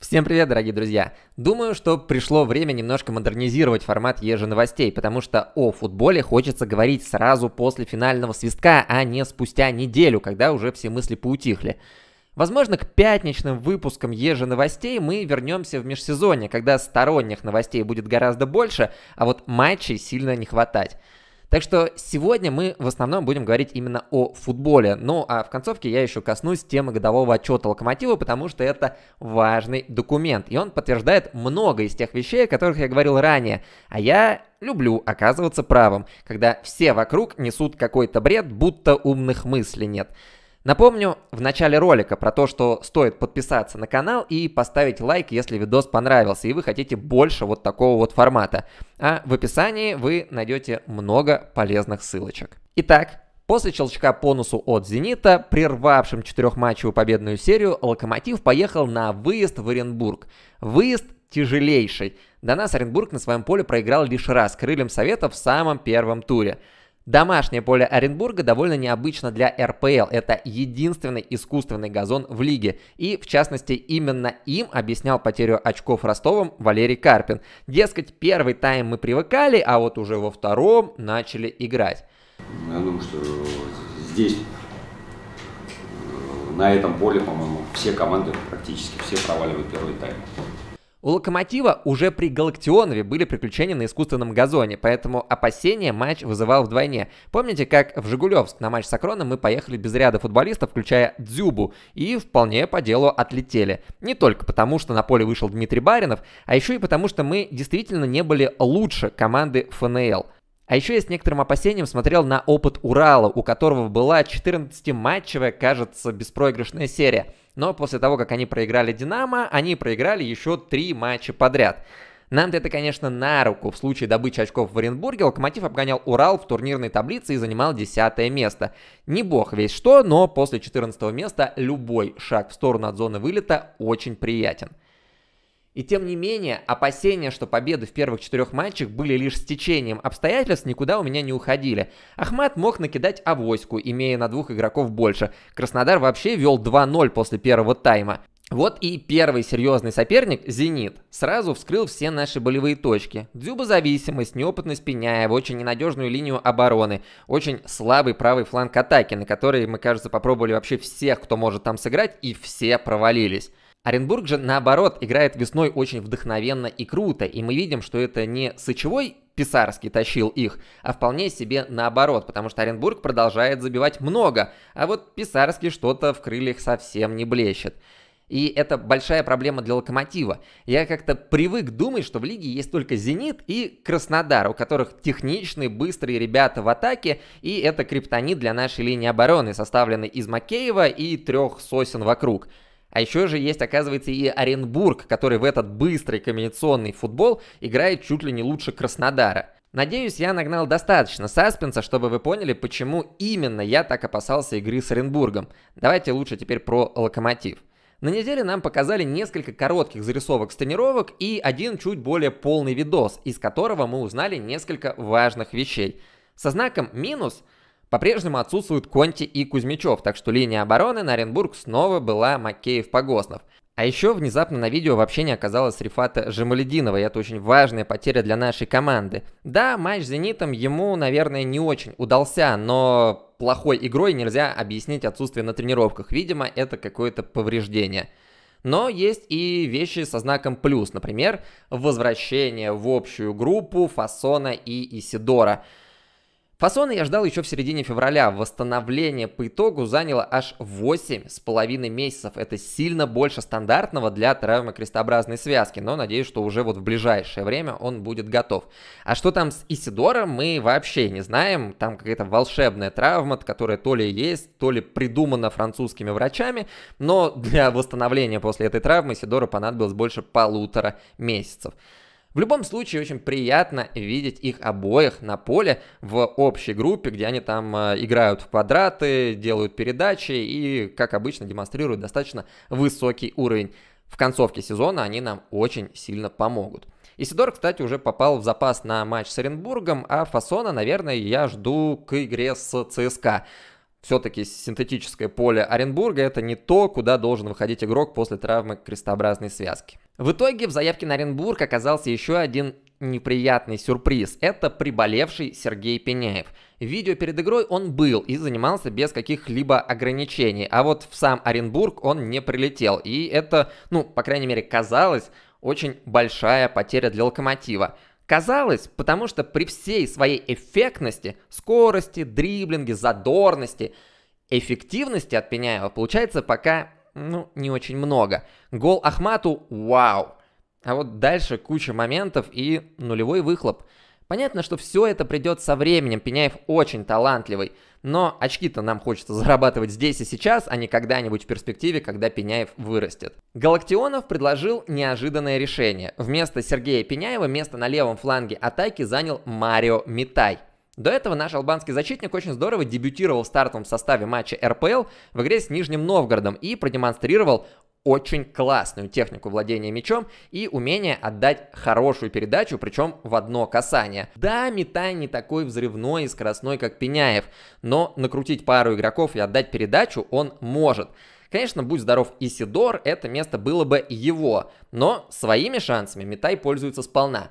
Всем привет, дорогие друзья! Думаю, что пришло время немножко модернизировать формат еженовостей, потому что о футболе хочется говорить сразу после финального свистка, а не спустя неделю, когда уже все мысли поутихли. Возможно, к пятничным выпускам еженовостей мы вернемся в межсезонье, когда сторонних новостей будет гораздо больше, а вот матчей сильно не хватать. Так что сегодня мы в основном будем говорить именно о футболе. Ну а в концовке я еще коснусь темы годового отчета Локомотива, потому что это важный документ. И он подтверждает много из тех вещей, о которых я говорил ранее. А я люблю оказываться правым, когда все вокруг несут какой-то бред, будто умных мыслей нет. Напомню в начале ролика про то, что стоит подписаться на канал и поставить лайк, если видос понравился и вы хотите больше вот такого вот формата. А в описании вы найдете много полезных ссылочек. Итак, После щелчка по носу от «Зенита», прервавшим четырехматчевую победную серию, «Локомотив» поехал на выезд в Оренбург. Выезд тяжелейший. До нас Оренбург на своем поле проиграл лишь раз крыльям Совета в самом первом туре. Домашнее поле Оренбурга довольно необычно для РПЛ. Это единственный искусственный газон в лиге. И, в частности, именно им объяснял потерю очков Ростовом Валерий Карпин. Дескать, первый тайм мы привыкали, а вот уже во втором начали играть. Я думаю, что здесь, э, на этом поле, по-моему, все команды практически все проваливают первый тайм. У «Локомотива» уже при «Галактионове» были приключения на искусственном газоне, поэтому опасения матч вызывал вдвойне. Помните, как в «Жигулевск» на матч с «Акроном» мы поехали без ряда футболистов, включая Дзюбу, и вполне по делу отлетели. Не только потому, что на поле вышел Дмитрий Баринов, а еще и потому, что мы действительно не были лучше команды ФНЛ – а еще я с некоторым опасением смотрел на опыт Урала, у которого была 14-матчевая, кажется, беспроигрышная серия. Но после того, как они проиграли «Динамо», они проиграли еще три матча подряд. Нам-то это, конечно, на руку. В случае добычи очков в Оренбурге Локомотив обгонял Урал в турнирной таблице и занимал 10 место. Не бог весь что, но после 14 места любой шаг в сторону от зоны вылета очень приятен. И тем не менее, опасения, что победы в первых четырех матчах были лишь стечением обстоятельств, никуда у меня не уходили. Ахмат мог накидать авоську, имея на двух игроков больше. Краснодар вообще вел 2-0 после первого тайма. Вот и первый серьезный соперник, «Зенит», сразу вскрыл все наши болевые точки. Дзюбозависимость, неопытность Пеняева, очень ненадежную линию обороны, очень слабый правый фланг атаки, на который мы, кажется, попробовали вообще всех, кто может там сыграть, и все провалились. Оренбург же, наоборот, играет весной очень вдохновенно и круто, и мы видим, что это не сычевой Писарский тащил их, а вполне себе наоборот, потому что Оренбург продолжает забивать много, а вот Писарский что-то в крыльях совсем не блещет. И это большая проблема для Локомотива. Я как-то привык думать, что в лиге есть только Зенит и Краснодар, у которых техничные, быстрые ребята в атаке, и это криптонит для нашей линии обороны, составленный из Макеева и трех сосен вокруг. А еще же есть, оказывается, и Оренбург, который в этот быстрый комбинационный футбол играет чуть ли не лучше Краснодара. Надеюсь, я нагнал достаточно саспенса, чтобы вы поняли, почему именно я так опасался игры с Оренбургом. Давайте лучше теперь про локомотив. На неделе нам показали несколько коротких зарисовок с тренировок и один чуть более полный видос, из которого мы узнали несколько важных вещей. Со знаком «минус» – по-прежнему отсутствуют Конти и Кузьмичев, так что линия обороны на Оренбург снова была Макеев-Погоснов. А еще внезапно на видео вообще не оказалось Рифата Жемалединова, и это очень важная потеря для нашей команды. Да, матч с «Зенитом» ему, наверное, не очень удался, но плохой игрой нельзя объяснить отсутствие на тренировках. Видимо, это какое-то повреждение. Но есть и вещи со знаком плюс, например, возвращение в общую группу Фасона и Исидора. Фасоны я ждал еще в середине февраля. Восстановление по итогу заняло аж 8,5 месяцев. Это сильно больше стандартного для травмы крестообразной связки, но надеюсь, что уже вот в ближайшее время он будет готов. А что там с Исидором, мы вообще не знаем. Там какая-то волшебная травма, которая то ли есть, то ли придумана французскими врачами, но для восстановления после этой травмы Исидору понадобилось больше полутора месяцев. В любом случае, очень приятно видеть их обоих на поле в общей группе, где они там э, играют в квадраты, делают передачи и, как обычно, демонстрируют достаточно высокий уровень. В концовке сезона они нам очень сильно помогут. Исидор, кстати, уже попал в запас на матч с Оренбургом, а Фасона, наверное, я жду к игре с ЦСКА все-таки синтетическое поле Оренбурга это не то, куда должен выходить игрок после травмы крестообразной связки. В итоге в заявке на Оренбург оказался еще один неприятный сюрприз. Это приболевший Сергей Пеняев. Видео перед игрой он был и занимался без каких-либо ограничений. А вот в сам Оренбург он не прилетел. И это, ну, по крайней мере, казалось, очень большая потеря для локомотива. Казалось, потому что при всей своей эффектности, скорости, дриблинге, задорности, эффективности от Пеняева получается пока ну, не очень много. Гол Ахмату – вау! А вот дальше куча моментов и нулевой выхлоп. Понятно, что все это придет со временем, Пеняев очень талантливый, но очки-то нам хочется зарабатывать здесь и сейчас, а не когда-нибудь в перспективе, когда Пеняев вырастет. Галактионов предложил неожиданное решение. Вместо Сергея Пеняева место на левом фланге атаки занял Марио Митай – до этого наш албанский защитник очень здорово дебютировал в стартовом составе матча РПЛ в игре с Нижним Новгородом и продемонстрировал очень классную технику владения мячом и умение отдать хорошую передачу, причем в одно касание. Да, Митай не такой взрывной и скоростной, как Пеняев, но накрутить пару игроков и отдать передачу он может. Конечно, будь здоров Исидор, это место было бы его, но своими шансами Митай пользуется сполна.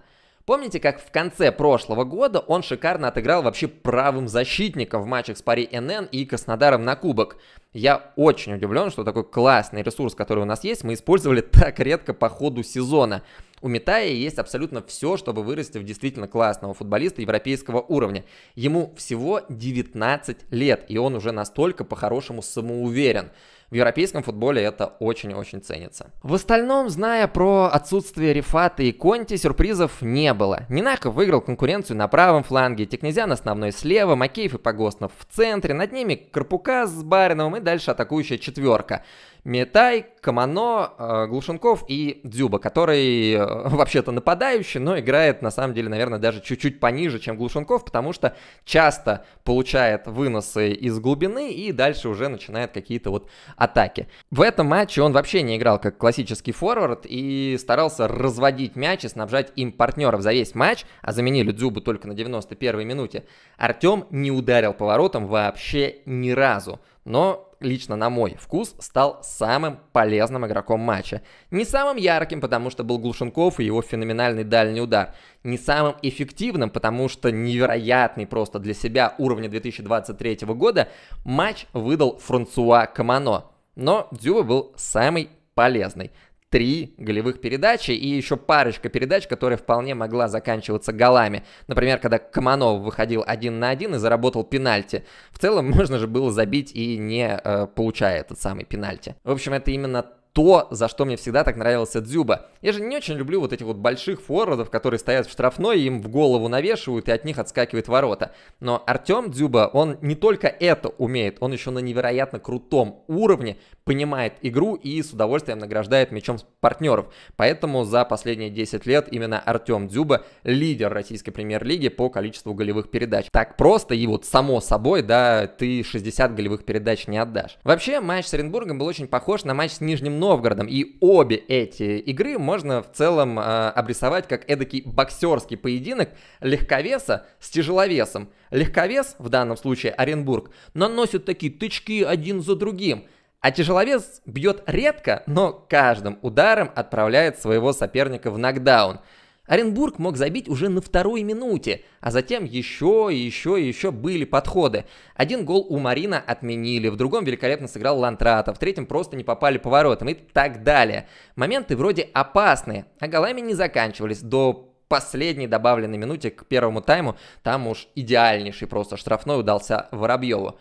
Помните, как в конце прошлого года он шикарно отыграл вообще правым защитником в матчах с Пари НН и Краснодаром на кубок? Я очень удивлен, что такой классный ресурс, который у нас есть, мы использовали так редко по ходу сезона. У Митая есть абсолютно все, чтобы вырасти в действительно классного футболиста европейского уровня. Ему всего 19 лет, и он уже настолько по-хорошему самоуверен. В европейском футболе это очень-очень ценится. В остальном, зная про отсутствие Рифата и Конти, сюрпризов не было. Нинаков выиграл конкуренцию на правом фланге, Текнезян основной слева, Макеев и Погостнов в центре, над ними Карпука с Бариновым и дальше атакующая четверка. Метай, Камано, э, Глушенков и Дзюба, который э, вообще-то нападающий, но играет на самом деле, наверное, даже чуть-чуть пониже, чем Глушенков, потому что часто получает выносы из глубины и дальше уже начинает какие-то вот атаки. В этом матче он вообще не играл как классический форвард и старался разводить мяч и снабжать им партнеров за весь матч, а заменили Дзюбу только на 91-й минуте. Артем не ударил поворотом вообще ни разу, но лично на мой вкус, стал самым полезным игроком матча. Не самым ярким, потому что был Глушенков и его феноменальный дальний удар. Не самым эффективным, потому что невероятный просто для себя уровня 2023 года матч выдал Франсуа Камано. Но Дзюба был самый полезный. Три голевых передачи и еще парочка передач, которая вполне могла заканчиваться голами. Например, когда Команов выходил один на один и заработал пенальти. В целом можно же было забить и не э, получая этот самый пенальти. В общем, это именно то, за что мне всегда так нравился Дзюба. Я же не очень люблю вот этих вот больших форвардов, которые стоят в штрафной, им в голову навешивают и от них отскакивает ворота. Но Артем Дзюба, он не только это умеет, он еще на невероятно крутом уровне понимает игру и с удовольствием награждает мячом партнеров. Поэтому за последние 10 лет именно Артем Дзюба лидер российской премьер-лиги по количеству голевых передач. Так просто и вот само собой, да, ты 60 голевых передач не отдашь. Вообще матч с Оренбургом был очень похож на матч с Нижним Новгородом Новгородом. И обе эти игры можно в целом э, обрисовать как эдакий боксерский поединок легковеса с тяжеловесом. Легковес, в данном случае Оренбург, наносит такие тычки один за другим. А тяжеловес бьет редко, но каждым ударом отправляет своего соперника в нокдаун – Оренбург мог забить уже на второй минуте, а затем еще и еще и еще были подходы. Один гол у Марина отменили, в другом великолепно сыграл Лантрата, в третьем просто не попали поворотом и так далее. Моменты вроде опасные, а голами не заканчивались до последней добавленной минуте к первому тайму, там уж идеальнейший просто штрафной удался Воробьеву.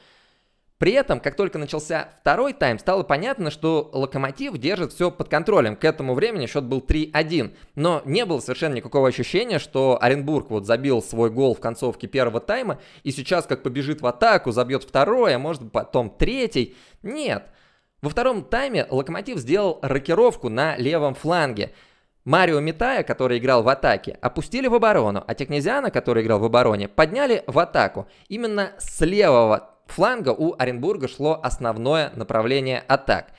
При этом, как только начался второй тайм, стало понятно, что Локомотив держит все под контролем. К этому времени счет был 3-1. Но не было совершенно никакого ощущения, что Оренбург вот забил свой гол в концовке первого тайма, и сейчас как побежит в атаку, забьет второй, а может потом третий. Нет. Во втором тайме Локомотив сделал рокировку на левом фланге. Марио Митая, который играл в атаке, опустили в оборону, а Технезиана, который играл в обороне, подняли в атаку. Именно с левого фланга у Оренбурга шло основное направление атак.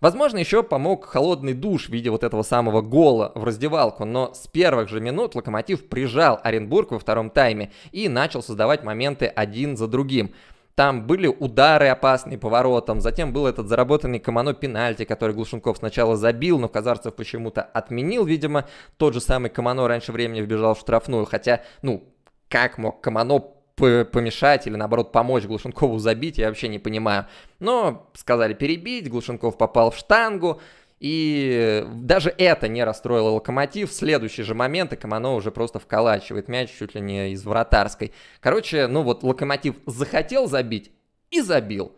Возможно, еще помог холодный душ в виде вот этого самого гола в раздевалку, но с первых же минут Локомотив прижал Оренбург во втором тайме и начал создавать моменты один за другим. Там были удары опасные поворотом, затем был этот заработанный Комано пенальти, который Глушенков сначала забил, но Казарцев почему-то отменил, видимо. Тот же самый Комано раньше времени вбежал в штрафную, хотя, ну, как мог Комано? помешать или наоборот помочь Глушенкову забить, я вообще не понимаю. Но сказали перебить, Глушенков попал в штангу, и даже это не расстроило Локомотив. В следующий же момент Экомоно уже просто вколачивает мяч чуть ли не из вратарской. Короче, ну вот Локомотив захотел забить и забил.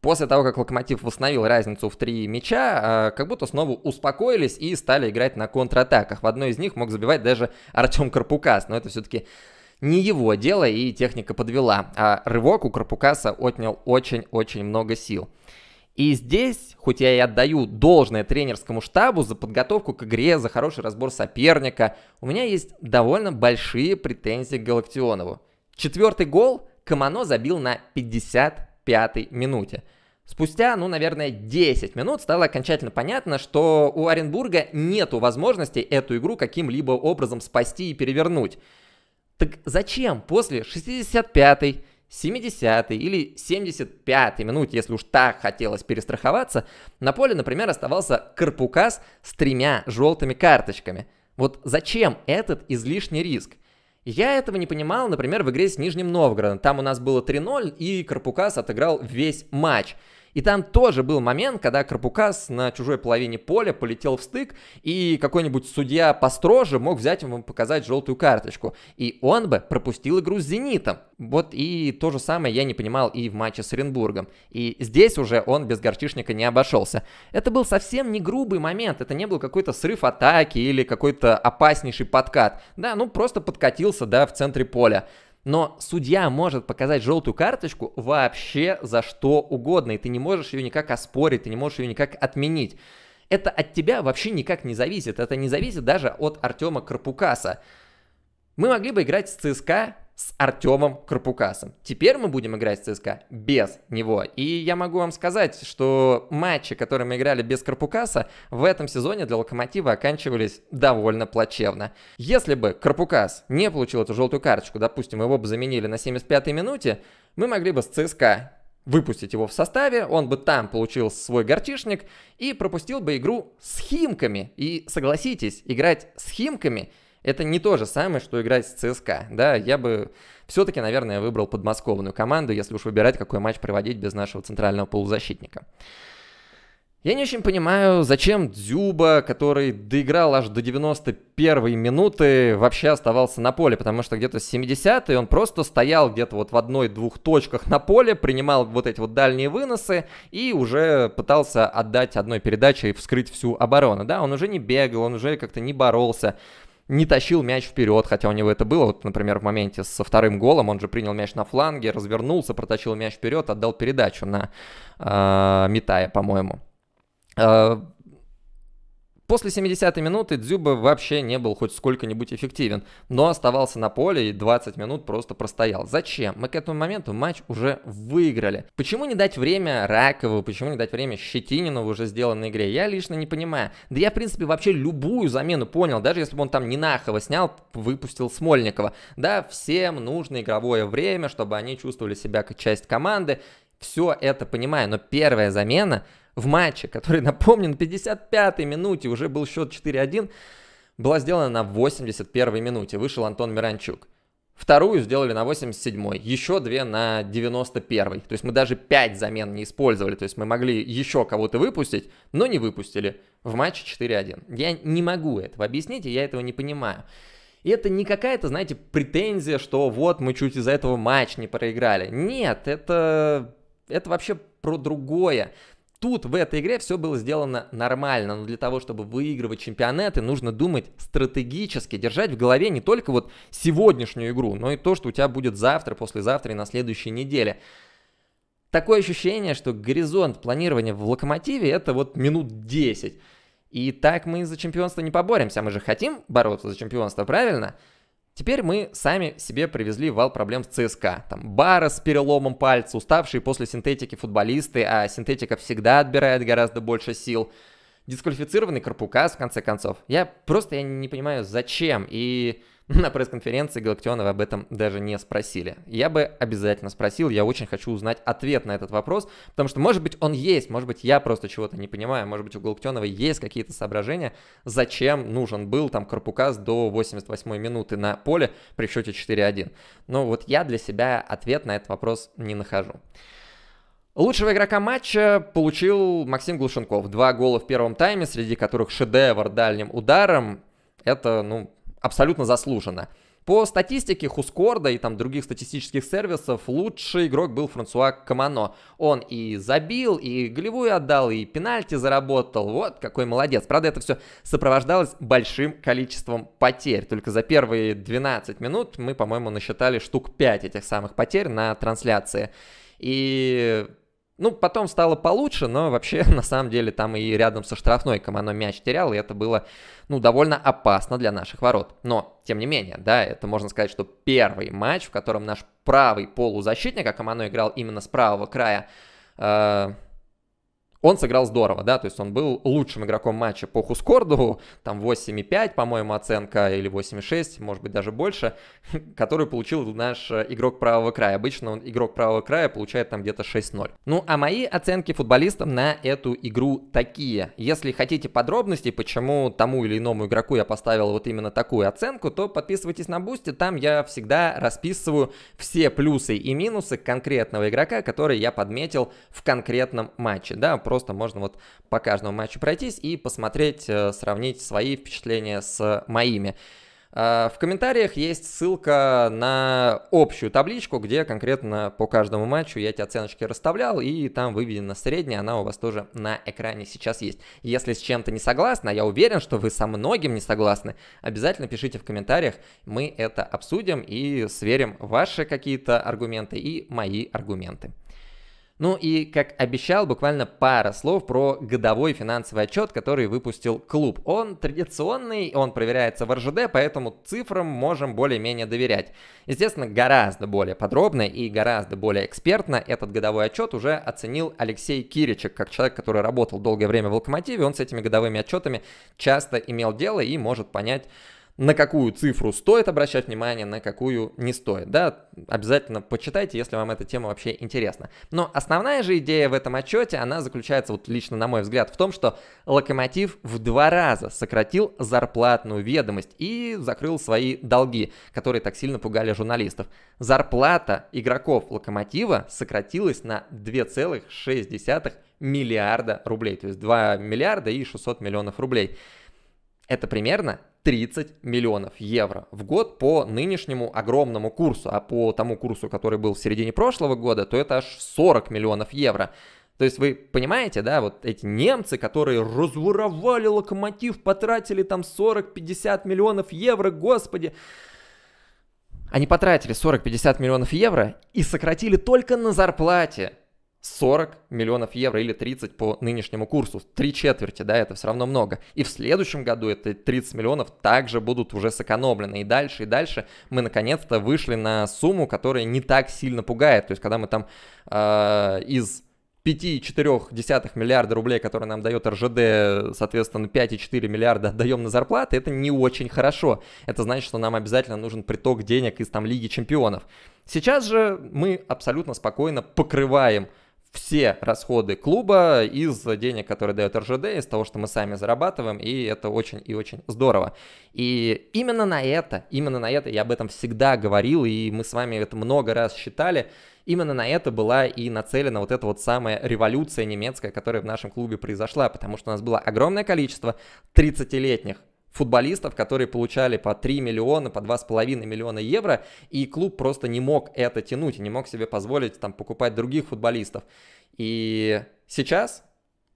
После того, как Локомотив восстановил разницу в три мяча, а, как будто снова успокоились и стали играть на контратаках. В одной из них мог забивать даже Артем Карпукас, но это все-таки не его дело и техника подвела, а рывок у Карпукаса отнял очень-очень много сил. И здесь, хоть я и отдаю должное тренерскому штабу за подготовку к игре, за хороший разбор соперника, у меня есть довольно большие претензии к Галактионову. Четвертый гол Камано забил на 55-й минуте. Спустя, ну, наверное, 10 минут стало окончательно понятно, что у Оренбурга нету возможности эту игру каким-либо образом спасти и перевернуть. Так зачем после 65-й, 70-й или 75-й минуте, если уж так хотелось перестраховаться, на поле, например, оставался Карпукас с тремя желтыми карточками? Вот зачем этот излишний риск? Я этого не понимал, например, в игре с Нижним Новгородом. Там у нас было 3-0, и Карпукас отыграл весь матч. И там тоже был момент, когда Карпукас на чужой половине поля полетел в стык, и какой-нибудь судья построже мог взять ему показать желтую карточку. И он бы пропустил игру с «Зенитом». Вот и то же самое я не понимал и в матче с Оренбургом. И здесь уже он без горчишника не обошелся. Это был совсем не грубый момент, это не был какой-то срыв атаки или какой-то опаснейший подкат. Да, ну просто подкатился, да, в центре поля но судья может показать желтую карточку вообще за что угодно, и ты не можешь ее никак оспорить, ты не можешь ее никак отменить. Это от тебя вообще никак не зависит, это не зависит даже от Артема Карпукаса. Мы могли бы играть с ЦСКА с Артемом Карпукасом. Теперь мы будем играть с ЦСКА без него. И я могу вам сказать, что матчи, которые мы играли без Карпукаса, в этом сезоне для Локомотива оканчивались довольно плачевно. Если бы Карпукас не получил эту желтую карточку, допустим, его бы заменили на 75-й минуте, мы могли бы с ЦСКА выпустить его в составе, он бы там получил свой горчишник и пропустил бы игру с химками. И согласитесь, играть с химками это не то же самое, что играть с ЦСКА. Да, я бы все-таки, наверное, выбрал подмосковную команду, если уж выбирать, какой матч проводить без нашего центрального полузащитника. Я не очень понимаю, зачем Дзюба, который доиграл аж до 91 минуты, вообще оставался на поле, потому что где-то с 70-й он просто стоял где-то вот в одной-двух точках на поле, принимал вот эти вот дальние выносы и уже пытался отдать одной передачей и вскрыть всю оборону, да, он уже не бегал, он уже как-то не боролся, не тащил мяч вперед, хотя у него это было. Вот, например, в моменте со вторым голом он же принял мяч на фланге, развернулся, протащил мяч вперед, отдал передачу на э, Митая, по-моему. А, После 70-й минуты Дзюба вообще не был хоть сколько-нибудь эффективен, но оставался на поле и 20 минут просто простоял. Зачем? Мы к этому моменту матч уже выиграли. Почему не дать время Ракову, почему не дать время Щетинину в уже сделанной игре? Я лично не понимаю. Да я, в принципе, вообще любую замену понял, даже если бы он там не Нахова снял, выпустил Смольникова. Да, всем нужно игровое время, чтобы они чувствовали себя как часть команды все это понимаю, но первая замена в матче, который, напомню, на 55-й минуте уже был счет 4-1, была сделана на 81-й минуте. Вышел Антон Миранчук. Вторую сделали на 87-й, еще две на 91-й. То есть мы даже 5 замен не использовали. То есть мы могли еще кого-то выпустить, но не выпустили. В матче 4-1. Я не могу этого объяснить, и я этого не понимаю. И это не какая-то, знаете, претензия, что вот мы чуть из-за этого матч не проиграли. Нет, это это вообще про другое. Тут в этой игре все было сделано нормально, но для того, чтобы выигрывать чемпионаты, нужно думать стратегически, держать в голове не только вот сегодняшнюю игру, но и то, что у тебя будет завтра, послезавтра и на следующей неделе. Такое ощущение, что горизонт планирования в локомотиве это вот минут 10. И так мы за чемпионство не поборемся, мы же хотим бороться за чемпионство, правильно? Правильно. Теперь мы сами себе привезли вал проблем с ЦСКА. Там Бара с переломом пальца, уставшие после синтетики футболисты, а синтетика всегда отбирает гораздо больше сил. Дисквалифицированный Карпукас, в конце концов. Я просто я не понимаю, зачем. И На пресс-конференции Галактионова об этом даже не спросили. Я бы обязательно спросил, я очень хочу узнать ответ на этот вопрос, потому что, может быть, он есть, может быть, я просто чего-то не понимаю, может быть, у Галактионова есть какие-то соображения, зачем нужен был там Карпукас до 88 минуты на поле при счете 4-1. Но вот я для себя ответ на этот вопрос не нахожу. Лучшего игрока матча получил Максим Глушенков. Два гола в первом тайме, среди которых шедевр дальним ударом. Это, ну, абсолютно заслуженно. По статистике Хускорда и там других статистических сервисов лучший игрок был Франсуа Камано. Он и забил, и голевую отдал, и пенальти заработал. Вот какой молодец. Правда, это все сопровождалось большим количеством потерь. Только за первые 12 минут мы, по-моему, насчитали штук 5 этих самых потерь на трансляции. И ну, потом стало получше, но вообще, на самом деле, там и рядом со штрафной Камано мяч терял, и это было, ну, довольно опасно для наших ворот. Но, тем не менее, да, это можно сказать, что первый матч, в котором наш правый полузащитник, а Камано играл именно с правого края, э, он сыграл здорово, да, то есть он был лучшим игроком матча по Хускорду, там 8,5, по-моему, оценка, или 8,6, может быть, даже больше, которую получил наш э, игрок правого края. Обычно он, игрок правого края получает там где-то 6-0. Ну, а мои оценки футболистам на эту игру такие. Если хотите подробностей, почему тому или иному игроку я поставил вот именно такую оценку, то подписывайтесь на Бусти, там я всегда расписываю все плюсы и минусы конкретного игрока, который я подметил в конкретном матче, да, просто можно вот по каждому матчу пройтись и посмотреть, э, сравнить свои впечатления с моими. А, в комментариях есть ссылка на общую табличку, где конкретно по каждому матчу я эти оценочки расставлял, и там выведена средняя, она у вас тоже на экране сейчас есть. Если с чем-то не согласны, а я уверен, что вы со многим не согласны, обязательно пишите в комментариях, мы это обсудим и сверим ваши какие-то аргументы и мои аргументы. Ну и, как обещал, буквально пара слов про годовой финансовый отчет, который выпустил клуб. Он традиционный, он проверяется в РЖД, поэтому цифрам можем более-менее доверять. Естественно, гораздо более подробно и гораздо более экспертно этот годовой отчет уже оценил Алексей Киричек, как человек, который работал долгое время в «Локомотиве». Он с этими годовыми отчетами часто имел дело и может понять, на какую цифру стоит обращать внимание, на какую не стоит. Да, обязательно почитайте, если вам эта тема вообще интересна. Но основная же идея в этом отчете, она заключается, вот лично на мой взгляд, в том, что Локомотив в два раза сократил зарплатную ведомость и закрыл свои долги, которые так сильно пугали журналистов. Зарплата игроков Локомотива сократилась на 2,6 миллиарда рублей, то есть 2 миллиарда и 600 миллионов рублей. Это примерно 30 миллионов евро в год по нынешнему огромному курсу, а по тому курсу, который был в середине прошлого года, то это аж 40 миллионов евро. То есть вы понимаете, да, вот эти немцы, которые разворовали локомотив, потратили там 40-50 миллионов евро, господи. Они потратили 40-50 миллионов евро и сократили только на зарплате 40 миллионов евро или 30 по нынешнему курсу. Три четверти, да, это все равно много. И в следующем году это 30 миллионов также будут уже сэкономлены. И дальше, и дальше мы наконец-то вышли на сумму, которая не так сильно пугает. То есть, когда мы там э, из 5,4 миллиарда рублей, которые нам дает РЖД, соответственно, 5,4 миллиарда отдаем на зарплаты, это не очень хорошо. Это значит, что нам обязательно нужен приток денег из там Лиги Чемпионов. Сейчас же мы абсолютно спокойно покрываем все расходы клуба из денег, которые дает РЖД, из того, что мы сами зарабатываем, и это очень и очень здорово. И именно на это, именно на это, я об этом всегда говорил, и мы с вами это много раз считали, именно на это была и нацелена вот эта вот самая революция немецкая, которая в нашем клубе произошла, потому что у нас было огромное количество 30-летних футболистов, которые получали по 3 миллиона, по 2,5 миллиона евро, и клуб просто не мог это тянуть, не мог себе позволить там покупать других футболистов. И сейчас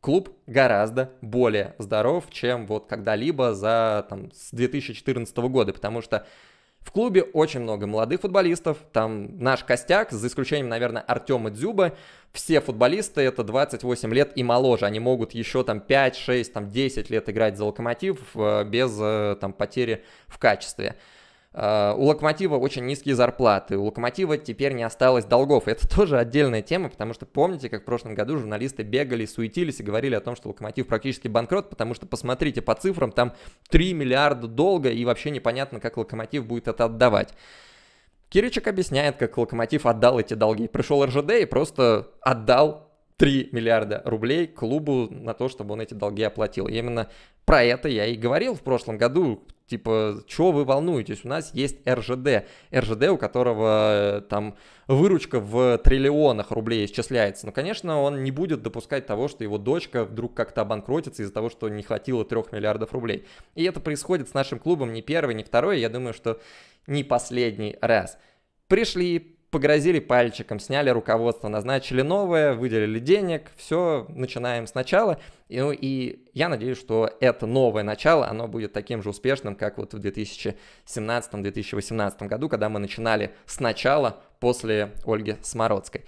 клуб гораздо более здоров, чем вот когда-либо за там, с 2014 года, потому что в клубе очень много молодых футболистов, там наш костяк, за исключением, наверное, Артема Дзюба, все футболисты это 28 лет и моложе, они могут еще там 5, 6, там 10 лет играть за локомотив э, без э, там потери в качестве. Э, у Локомотива очень низкие зарплаты, у Локомотива теперь не осталось долгов. Это тоже отдельная тема, потому что помните, как в прошлом году журналисты бегали, суетились и говорили о том, что Локомотив практически банкрот, потому что посмотрите по цифрам, там 3 миллиарда долга и вообще непонятно, как Локомотив будет это отдавать. Киричек объясняет, как Локомотив отдал эти долги. Пришел РЖД и просто отдал 3 миллиарда рублей клубу на то, чтобы он эти долги оплатил. И именно про это я и говорил в прошлом году, типа, чего вы волнуетесь, у нас есть РЖД, РЖД, у которого э, там выручка в триллионах рублей исчисляется, но, конечно, он не будет допускать того, что его дочка вдруг как-то обанкротится из-за того, что не хватило 3 миллиардов рублей. И это происходит с нашим клубом не первый, не второй, я думаю, что не последний раз. Пришли, погрозили пальчиком, сняли руководство, назначили новое, выделили денег, все, начинаем сначала. И, ну, и я надеюсь, что это новое начало, оно будет таким же успешным, как вот в 2017-2018 году, когда мы начинали сначала после Ольги Смородской.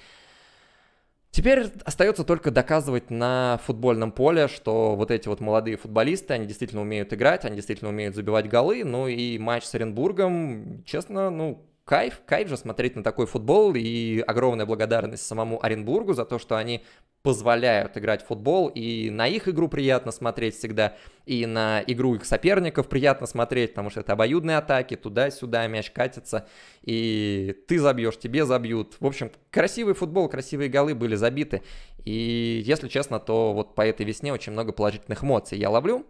Теперь остается только доказывать на футбольном поле, что вот эти вот молодые футболисты, они действительно умеют играть, они действительно умеют забивать голы, ну и матч с Оренбургом, честно, ну, кайф, кайф же смотреть на такой футбол, и огромная благодарность самому Оренбургу за то, что они позволяют играть в футбол, и на их игру приятно смотреть всегда, и на игру их соперников приятно смотреть, потому что это обоюдные атаки, туда-сюда мяч катится, и ты забьешь, тебе забьют. В общем, красивый футбол, красивые голы были забиты, и, если честно, то вот по этой весне очень много положительных эмоций я ловлю,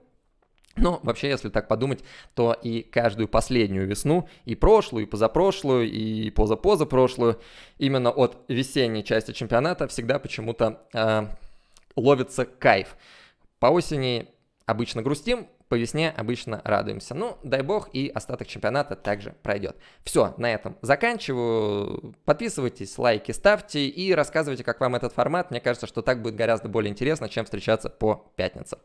но вообще, если так подумать, то и каждую последнюю весну, и прошлую, и позапрошлую, и позапозапрошлую, именно от весенней части чемпионата всегда почему-то э, ловится кайф. По осени обычно грустим, по весне обычно радуемся. Ну, дай бог, и остаток чемпионата также пройдет. Все, на этом заканчиваю. Подписывайтесь, лайки ставьте и рассказывайте, как вам этот формат. Мне кажется, что так будет гораздо более интересно, чем встречаться по пятницам.